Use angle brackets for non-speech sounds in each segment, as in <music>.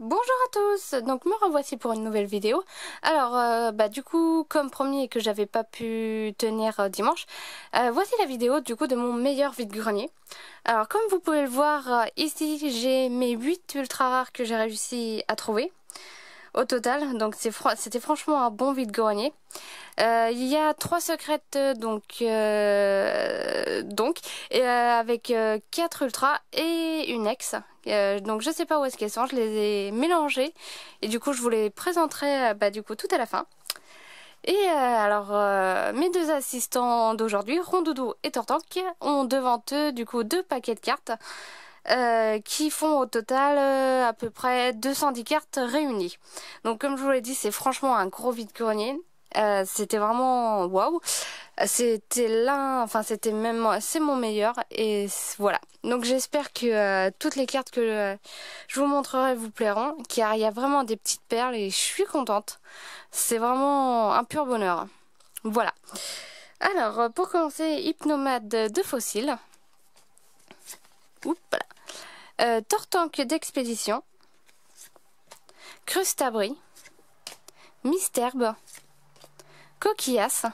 Bonjour à tous, donc me revoici pour une nouvelle vidéo. Alors, euh, bah du coup, comme premier que j'avais pas pu tenir euh, dimanche, euh, voici la vidéo du coup de mon meilleur vide-grenier. Alors, comme vous pouvez le voir, ici j'ai mes 8 ultra rares que j'ai réussi à trouver au total. Donc c'était franchement un bon vide-grenier. Euh, il y a trois secrètes euh, donc euh, donc avec quatre ultras et une ex. donc je sais pas où est-ce qu'elles sont, je les ai mélangées et du coup je vous les présenterai bah, du coup tout à la fin. Et alors mes deux assistants d'aujourd'hui, Rondoudou et Tortank, ont devant eux du coup deux paquets de cartes. Euh, qui font au total euh, à peu près 210 cartes réunies. Donc comme je vous l'ai dit, c'est franchement un gros vide-grenier. Euh, c'était vraiment waouh. C'était l'un, enfin c'était même, c'est mon meilleur et voilà. Donc j'espère que toutes les cartes que je vous montrerai vous plairont, car il y a vraiment des petites perles et je suis contente. C'est vraiment un pur bonheur. Voilà. Alors pour commencer, Hypnomade de fossiles. Oups. Là. Tortank euh, Tortanque d'expédition, Crustabri, Misterbe, Coquillas,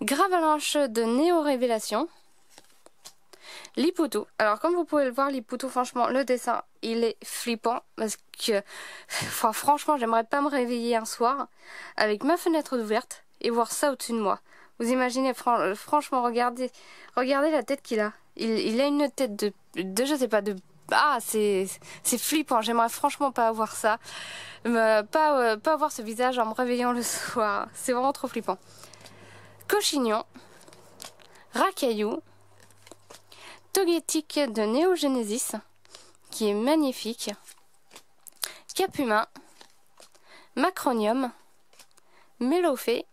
Gravalanche de Néo-Révélation, Lipoutou. Alors comme vous pouvez le voir, Lipoutou, franchement, le dessin, il est flippant parce que, <sighs> franchement, j'aimerais pas me réveiller un soir avec ma fenêtre ouverte et voir ça au-dessus de moi. Vous imaginez, euh, franchement, regardez, regardez la tête qu'il a. Il, a une tête de, de, je sais pas, de ah, c'est flippant. J'aimerais franchement pas avoir ça, euh, pas euh, pas avoir ce visage en me réveillant le soir. C'est vraiment trop flippant. Cochignon, racaillou, togétique de Néogenesis, qui est magnifique, capumin, macronium, mélophée,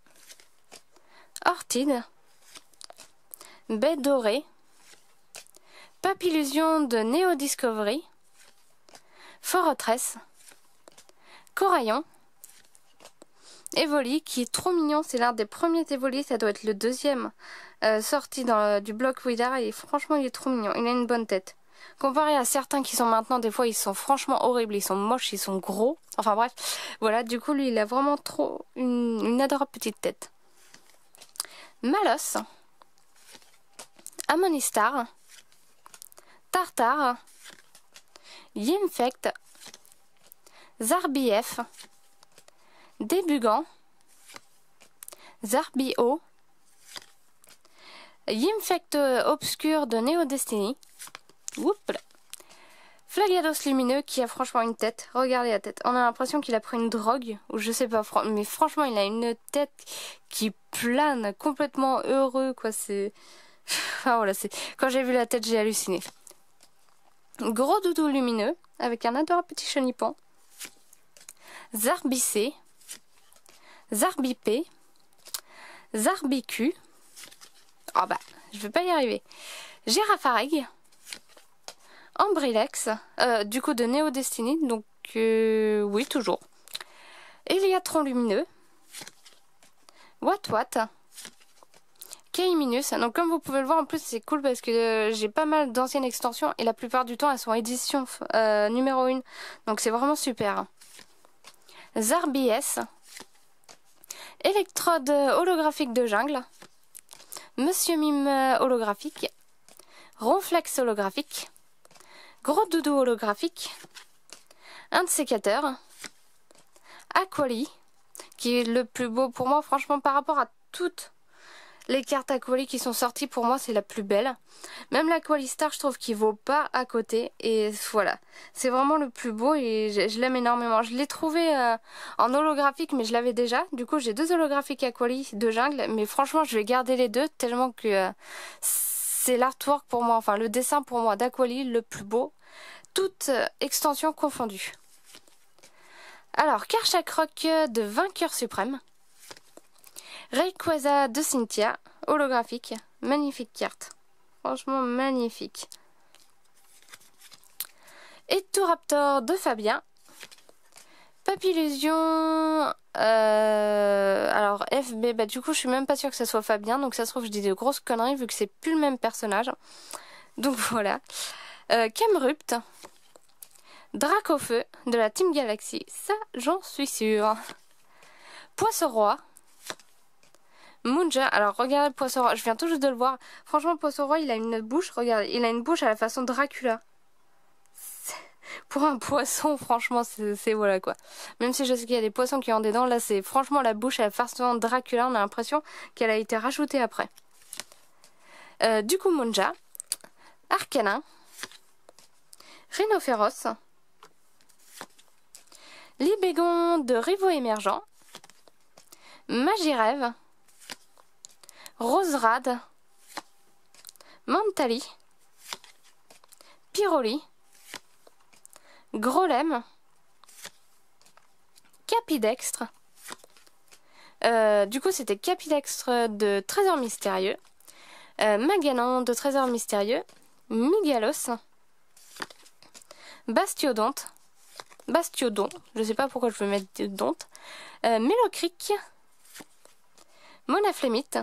ortide, baie dorée, papillusion de Neo Discovery, forotresse, coraillon, Evoli qui est trop mignon, c'est l'un des premiers Evoli, ça doit être le deuxième euh, sorti du bloc Widara et franchement il est trop mignon, il a une bonne tête. Comparé à certains qui sont maintenant, des fois ils sont franchement horribles, ils sont moches, ils sont gros, enfin bref, voilà, du coup lui il a vraiment trop une adorable petite tête. Malos, Amonistar, Tartar, Yimfect, Zarbief, Débugant, Zarbio, Yimfect obscur de Neo Destiny, Flagados lumineux qui a franchement une tête. Regardez la tête. On a l'impression qu'il a pris une drogue ou je sais pas, mais franchement, il a une tête qui plane complètement heureux quoi, c'est <laughs> c'est quand j'ai vu la tête, j'ai halluciné. Gros doudou lumineux avec un adorable petit chenipon. Zarbicé, Zarbipé, Zarbicu. Oh bah, je vais pas y arriver. Girafareg, Ambrilex, euh, du coup de Neo Destiny, donc euh, oui, toujours. Eliatron Lumineux, What What, minus Donc comme vous pouvez le voir, en plus c'est cool parce que euh, j'ai pas mal d'anciennes extensions et la plupart du temps elles sont édition numéro 1. Donc c'est vraiment super. Zarbies. Électrode holographique de jungle. Monsieur Mime holographique. Ronflex holographique gros doudou holographique, un de sécateur, Aquali, qui est le plus beau pour moi, franchement, par rapport à toutes les cartes Aquali qui sont sorties, pour moi, c'est la plus belle. Même l'Aquali Star, je trouve qu'il vaut pas à côté. Et voilà, c'est vraiment le plus beau et je, l'aime énormément. Je l'ai trouvé euh, en holographique, mais je l'avais déjà. Du coup, j'ai deux holographiques Aquali de jungle, mais franchement, je vais garder les deux tellement que... Euh, c'est l'artwork pour moi, enfin le dessin pour moi d'Aquali le plus beau, toute euh, extension confondue. Alors, rock euh, de Vainqueur Suprême, Rayquaza de Cynthia, holographique, magnifique carte, franchement magnifique. Et raptor de Fabien, Papillusion. Euh, alors FB, bah du coup je suis même pas sûre que ce soit Fabien, donc ça se trouve je dis des grosses conneries vu que c'est plus le même personnage. Donc <laughs> voilà. Euh, Camrupt. feu de la Team Galaxy, ça j'en suis sûre. Poisson-Roi. Moonja, alors regarde poisson je viens tout juste de le voir. Franchement Poisson-Roi il a une bouche, regarde, il a une bouche à la façon Dracula pour un <laughs> poisson, franchement, c'est voilà quoi. Même si je sais qu'il y a des poissons qui ont des dents, là c'est franchement la bouche, elle farcement Dracula, on a l'impression qu'elle a été rajoutée après. Euh, du coup, Monja, Arcana, Rhinophéros, Libégon de Rivaux émergent, Magirève, Roserade, Mantali, Pyroli, Grolem, Capidextre. Euh, du coup, c'était Capidextre de Trésor Mystérieux, euh, de Trésor Mystérieux, Migalos, Bastiodonte, Bastiodon, je ne sais pas pourquoi je veux mettre Donte, euh, Monaflémite,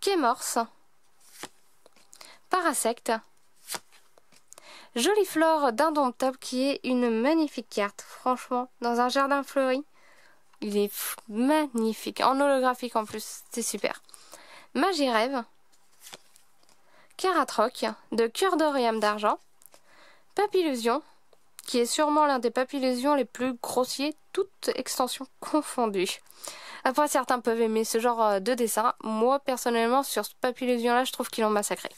Kémorse, Parasecte, Jolie flore d'Indomptable qui est une magnifique carte, franchement, dans un jardin fleuri. Il est magnifique, en holographique en plus, c'est super. Magie Rêve, Caratroc, de Cœur d'Or et âme d'Argent, Papillusion, qui est sûrement l'un des papillusions les plus grossiers, toutes extensions confondues. Après, certains peuvent aimer ce genre euh, de dessin. Moi, personnellement, sur ce papillusion-là, je trouve qu'ils l'ont massacré.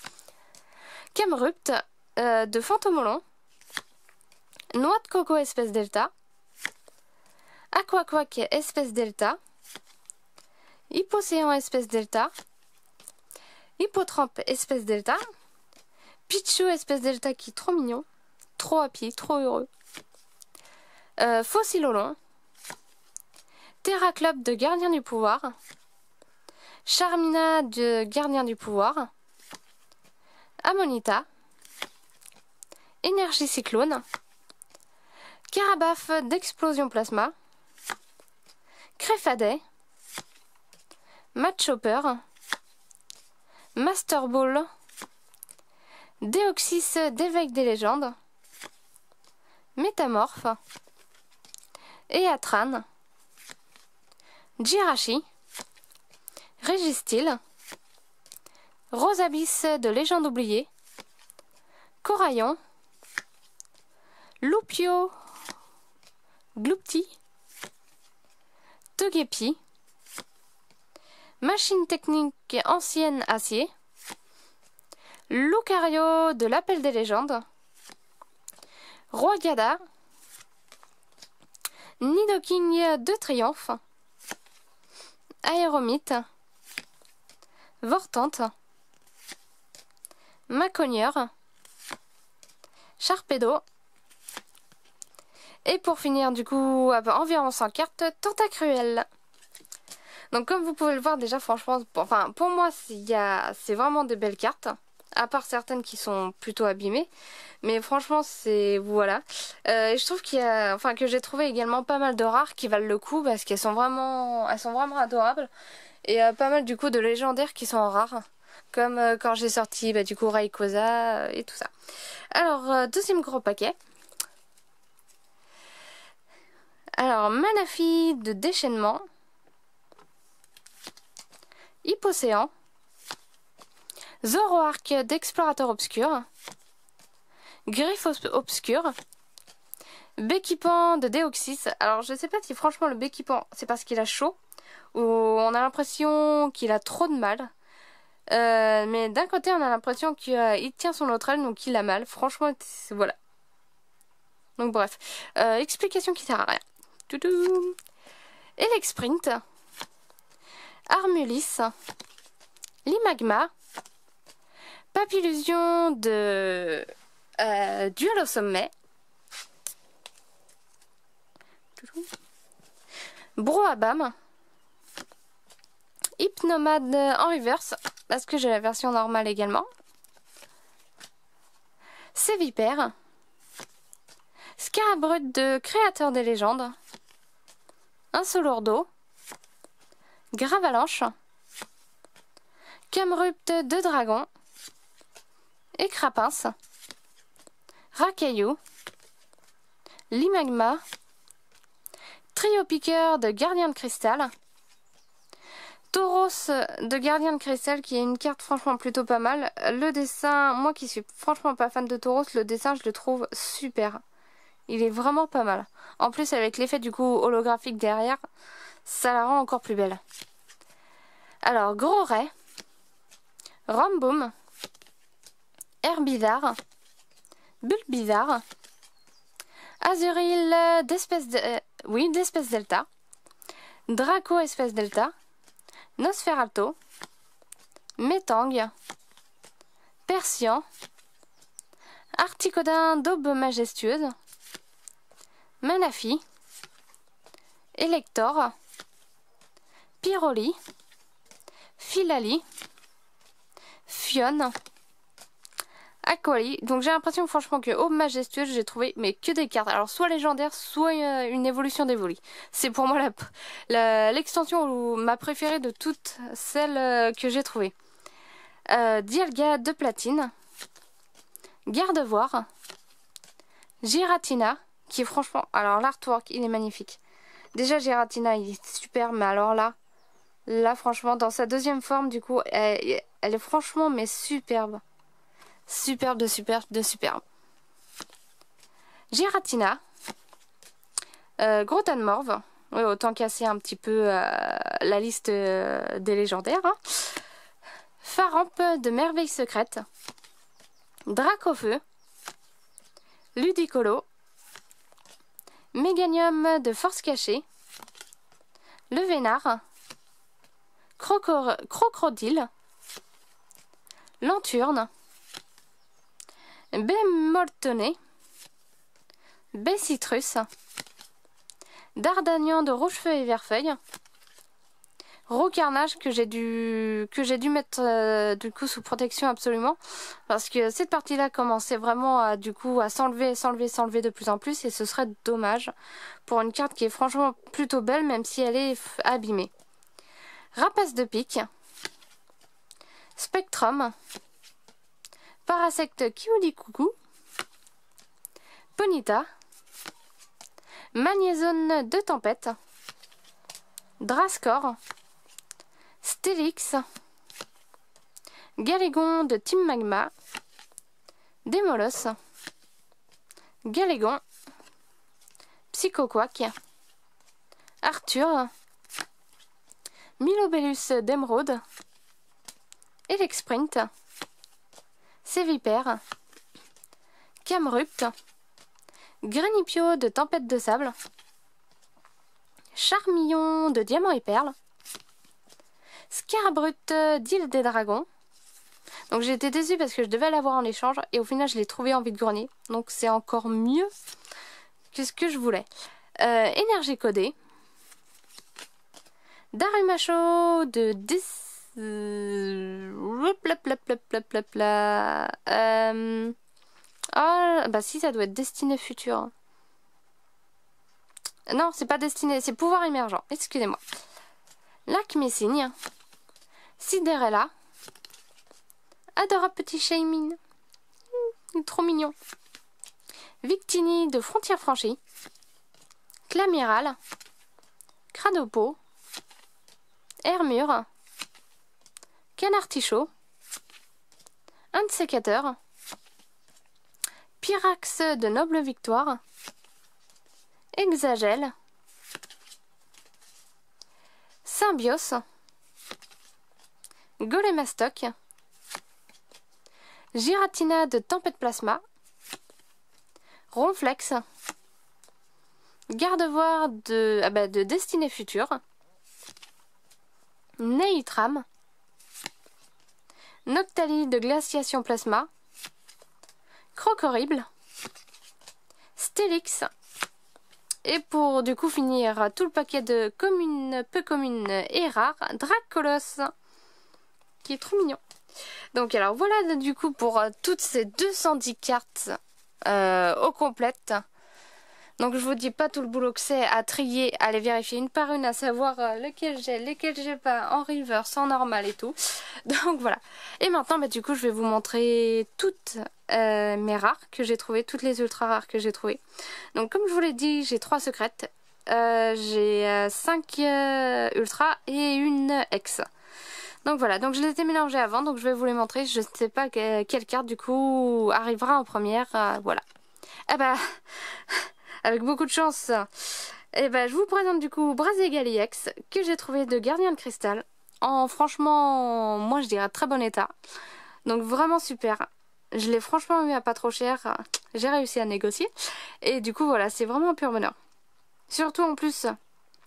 Camrupt, euh, de fantomolon, noix de coco espèce delta, aquaquaque espèce delta, hypocéan espèce delta, hippotrampe espèce delta, Pichu espèce delta qui est trop mignon, trop pied trop heureux, euh, fossilolon, Terraclub de Gardien du Pouvoir, Charmina de Gardien du Pouvoir, Amonita, Énergie cyclone, Carabaf d'explosion plasma, Créfadet, Match Chopper, Master Ball, Déoxys d'évêque des légendes, Métamorphe, Eatran, Jirachi, régistyle Rosabis de Légendes oubliée, Coraillon, Loupio, Gloupti, Togepi, Machine technique ancienne acier, Lucario de l'appel des légendes, Roi Gada, Nidoking de triomphe, Aéromite, Vortante, Macogneur, Charpedo, et pour finir, du coup, environ 100 cartes, Tentacruel. Donc comme vous pouvez le voir déjà, franchement, pour, enfin, pour moi, c'est vraiment des belles cartes. À part certaines qui sont plutôt abîmées. Mais franchement, c'est... Voilà. Euh, et je trouve qu'il y a... Enfin, que j'ai trouvé également pas mal de rares qui valent le coup parce qu'elles sont vraiment... Elles sont vraiment adorables. Et euh, pas mal du coup de légendaires qui sont rares comme euh, quand j'ai sorti bah, du coup Raikosa et tout ça. Alors, deuxième gros paquet. Alors, Manafi de déchaînement. Hypocéan. Zoroark d'explorateur obscur. Griffe obscur, Béquipan de Déoxys. Alors, je sais pas si franchement le Béquipan, c'est parce qu'il a chaud ou on a l'impression qu'il a trop de mal. Euh, mais d'un côté, on a l'impression qu'il tient son autre aile, donc il a mal. Franchement, voilà. Donc bref, euh, explication qui sert à rien. Elexprint Armulis, Limagma, Papillusion de euh, Duel au sommet, Broabam, Hypnomade en reverse, parce que j'ai la version normale également, Cévipère, Scarabrut de Créateur des légendes, un seul ordo, Gravalanche, Camrupte de Dragon, Écrapince, Racaillou, Limagma, Trio Piqueur de Gardien de Cristal, Tauros de Gardien de Cristal qui est une carte franchement plutôt pas mal. Le dessin, moi qui suis franchement pas fan de Tauros, le dessin je le trouve super. Il est vraiment pas mal. En plus, avec l'effet du coup holographique derrière, ça la rend encore plus belle. Alors, Gros Ray, Ramboom, bulle bizarre, Azuril d'espèce euh, oui, d'espèce Delta, Draco espèce Delta, Nosferalto, Métang, Persian, Articodin d'aube majestueuse, Manafi, Elector, Piroli, Filali, Fionne, Aquali. Donc j'ai l'impression franchement que au oh, majestueux j'ai trouvé mais que des cartes. Alors soit légendaire, soit euh, une, évolution d'Evoli. C'est pour moi l'extension ou ma préférée de toutes celles euh, que j'ai trouvées. Euh, Dialga de platine, Gardevoir, Giratina, qui est franchement... Alors l'artwork, il est magnifique. Déjà Giratina, il est superbe mais alors là, là franchement, dans sa deuxième forme, du coup, elle, est franchement, mais superbe. Superbe de superbe de superbe. Giratina, euh, Morve. oui, autant casser un petit peu euh, la liste euh, des légendaires. Hein. de Merveilles Secrètes, feu, Ludicolo, Méganium de force cachée, le Vénard, Crocodile, Lenturne, baie citrus, Dardagnan de rougefeuille et Verfeuille, carnage que j'ai dû que j'ai dû mettre euh, du coup sous protection absolument parce que cette partie là commençait vraiment à du coup à s'enlever s'enlever s'enlever de plus en plus et ce serait dommage pour une carte qui est franchement plutôt belle même si elle est abîmée. Rapace de pique, Spectrum, Parasecte qui vous dit coucou, Ponita, Magnézone de tempête, Drascore Télix, Galégon de Team Magma, Démolos, Galégon, Quack, Arthur, Milobellus d'Emeraude, Elexprint, Sévipère, Camrupt, Granipio de Tempête de Sable, Charmillon de Diamant et Perle, brut euh, d'île des dragons. Donc j'ai été déçue parce que je devais l'avoir en échange et au final je l'ai trouvé en vide-grenier. Donc c'est encore mieux que ce que je voulais. Euh, énergie codée. Darumacho de 10... Euh, euh... Oh, bah si, ça doit être destiné futur Non, c'est pas destiné, c'est pouvoir émergent. Excusez-moi. Lac Messigne. Cinderella. Adorable petit Shaymin. Hmm, trop mignon. Victini de Frontières Franchies. Clamiral. Cradopo. Hermure. Canartichaud. Un de sécateur. Pyrax de Noble Victoire. Exagèle. Symbios. Golemastoc, Giratina de Tempête Plasma, Ronflex, Gardevoir de, ah bah, de Destinée Future, Neitram, Noctali de Glaciation Plasma, horrible Stélix, et pour du coup finir tout le paquet de communes peu communes et rares, Dracolos qui est trop mignon. Donc alors voilà du coup pour euh, toutes ces 210 cartes euh, au complète. Donc je vous dis pas tout le boulot que c'est à trier, à les vérifier une par une, à savoir euh, lequel j'ai, lequel j'ai pas, en reverse, en normal et tout. <laughs> Donc voilà. Et maintenant bah, du coup je vais vous montrer toutes mes rares que j'ai trouvées, toutes les ultra rares que j'ai trouvées. Donc comme je vous l'ai dit, j'ai trois secrètes. j'ai 5 ultra et une ex. Donc voilà, donc je les ai mélangés avant, donc je vais vous les montrer. Je ne sais pas quelle carte du coup arrivera en première. Euh, voilà. Eh bah, <laughs> avec beaucoup de chance. Et eh ben, je vous présente du coup Galiex, que j'ai trouvé de Gardien de Cristal. En franchement, moi je dirais très bon état. Donc vraiment super. Je l'ai franchement mis à pas trop cher. J'ai réussi à négocier. Et du coup voilà, c'est vraiment un pur bonheur. Surtout en plus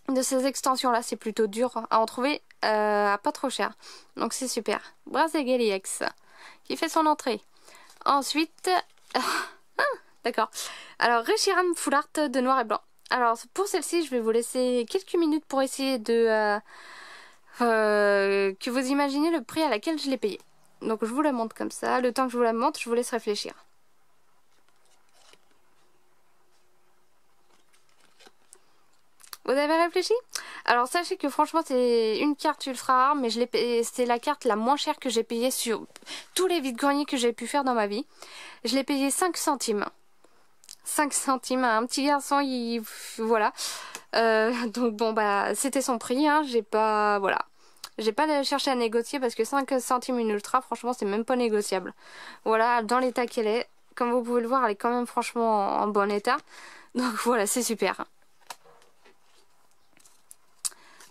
de ces extensions là, c'est plutôt dur à en trouver. Euh, pas trop cher. Donc c'est super. Galix qui fait son entrée. Ensuite, <laughs> ah, d'accord. Alors Reshiram Full Art de noir et blanc. Alors pour celle-ci, je vais vous laisser quelques minutes pour essayer de euh, euh, que vous imaginez le prix à laquelle je l'ai payé. Donc je vous la montre comme ça. Le temps que je vous la montre, je vous laisse réfléchir. Vous avez réfléchi alors sachez que franchement c'est une carte ultra rare mais je c'est la carte la moins chère que j'ai payée sur tous les vides-greniers que j'ai pu faire dans ma vie. Je l'ai payée 5 centimes. 5 centimes à un petit garçon, il... voilà. Euh, donc bon bah c'était son prix, hein, j'ai pas... voilà. J'ai pas cherché à négocier parce que 5 centimes une ultra, franchement, c'est même pas négociable. Voilà, dans l'état qu'elle est, comme vous pouvez le voir, elle est quand même franchement en bon état. Donc voilà, c'est super.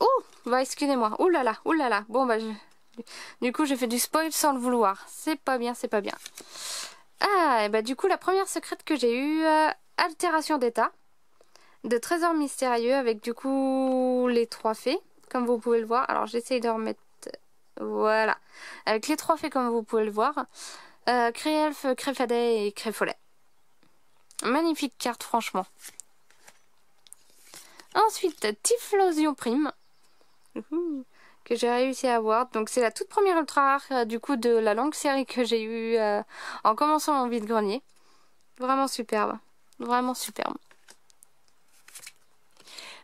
Oh Bah excusez-moi. Ouh là là, ouh là là. Bon bah Du coup j'ai fait du spoil sans le vouloir. C'est pas bien, c'est pas bien. Ah et bah du coup la première secrète que j'ai eue, euh, altération d'état. De trésor mystérieux avec du coup les trois fées, comme vous pouvez le voir. Alors j'essaye de remettre... Voilà. Avec les trois fées comme vous pouvez le voir. Euh, Créelf, Créfadet et Créfolet. Magnifique carte franchement. Ensuite, Tiflosion Prime que j'ai réussi à avoir. Donc c'est la toute première ultra rare euh, du coup de la longue série que j'ai eue euh, en commençant mon vide-grenier. Vraiment superbe. Vraiment superbe.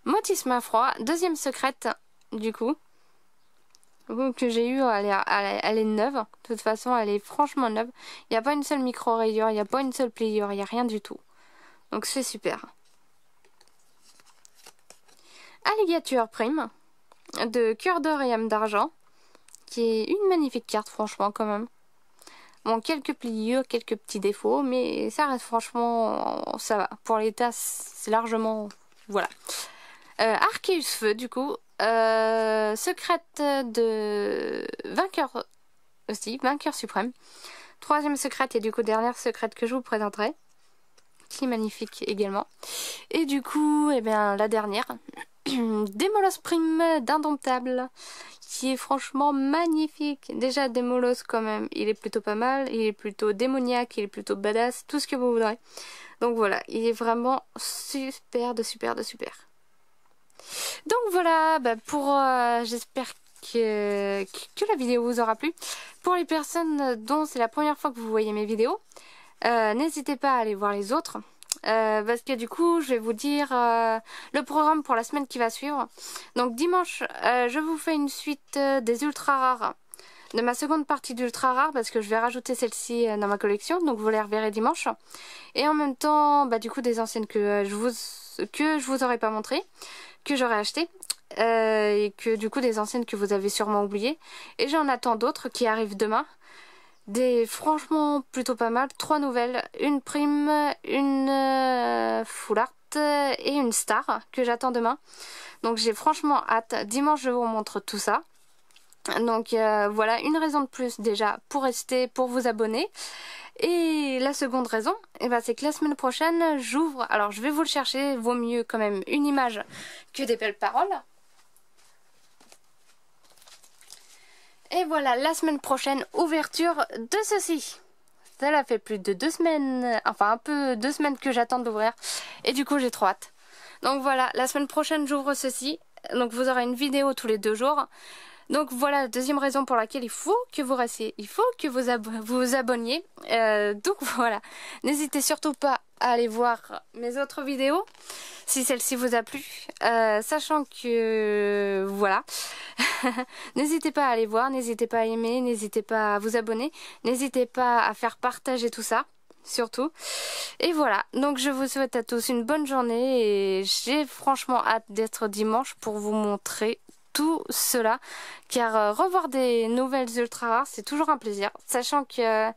Motisme à froid, deuxième secrète du coup que j'ai eu, elle est, elle est, neuve. De toute façon, elle est franchement neuve. Il n'y a pas une seule micro-rayure, il n'y a pas une seule pliure, il n'y a rien du tout. Donc c'est super. Alligature prime de cœur d'or et âme d'argent, qui est une magnifique carte franchement quand même. Bon, quelques pliures, quelques petits défauts, mais ça reste franchement, ça va. Pour l'état, c'est largement... Voilà. Euh, Arceus Feu, du coup, euh, secrète de vainqueur aussi, vainqueur suprême. Troisième secrète et du coup dernière secrète que je vous présenterai, qui est magnifique également. Et du coup, eh bien, la dernière, <clears throat> Démolos Prime d'Indomptable, qui est franchement magnifique. Déjà, Démolos, quand même, il est plutôt pas mal, il est plutôt démoniaque, il est plutôt badass, tout ce que vous voudrez. Donc voilà, il est vraiment super de super de super. Donc voilà, bah, pour euh, j'espère que, que la vidéo vous aura plu. Pour les personnes dont c'est la première fois que vous voyez mes vidéos, euh, n'hésitez pas à aller voir les autres. Euh, parce que du coup, je vais vous dire euh, le programme pour la semaine qui va suivre. Donc dimanche, euh, je vous fais une suite euh, des ultra rares, de ma seconde partie d'ultra rares parce que je vais rajouter celle-ci dans ma collection, donc vous les reverrez dimanche. Et en même temps, bah, du coup, des anciennes que je vous que je vous aurais pas montré, que j'aurais acheté. et que du coup des anciennes que vous avez sûrement oubliées et j'en attends d'autres qui arrivent demain des franchement plutôt pas mal. Trois nouvelles, une prime, une euh, foulard art et une star que j'attends demain. Donc j'ai franchement hâte. Dimanche je vous montre tout ça. Donc euh, voilà une raison de plus déjà pour rester, pour vous abonner. Et la seconde raison, eh ben, c'est que la semaine prochaine j'ouvre, alors je vais vous le chercher, vaut mieux quand même une image que des belles paroles. Et voilà, la semaine prochaine, ouverture de ceci. Cela fait plus de deux semaines, enfin un peu deux semaines que j'attends d'ouvrir. Et du coup, j'ai trop hâte. Donc voilà, la semaine prochaine, j'ouvre ceci. Donc vous aurez une vidéo tous les deux jours. Donc voilà deuxième raison pour laquelle il faut que vous restiez, il faut que vous vous abonniez. Euh, <laughs> donc voilà, n'hésitez surtout pas à aller voir mes autres vidéos si celle-ci vous a plu, euh, sachant que voilà, <laughs> n'hésitez pas à aller voir, n'hésitez pas à aimer, n'hésitez pas à vous abonner, n'hésitez pas à faire partager tout ça surtout. Et voilà, donc je vous souhaite à tous une bonne journée et j'ai franchement hâte d'être dimanche pour vous montrer tout cela car euh, revoir des nouvelles ultra rares c'est toujours un plaisir sachant que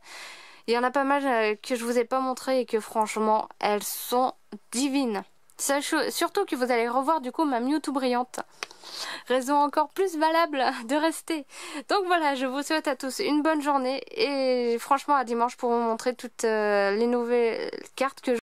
il y en a pas mal euh, que je vous ai pas montré et que franchement elles sont divines. Sachez surtout que vous allez revoir du coup ma Mewtwo brillante. Raison encore plus valable <laughs> de rester. Donc voilà, je vous souhaite à tous une bonne journée et franchement à dimanche pour vous montrer toutes euh, les nouvelles cartes que je...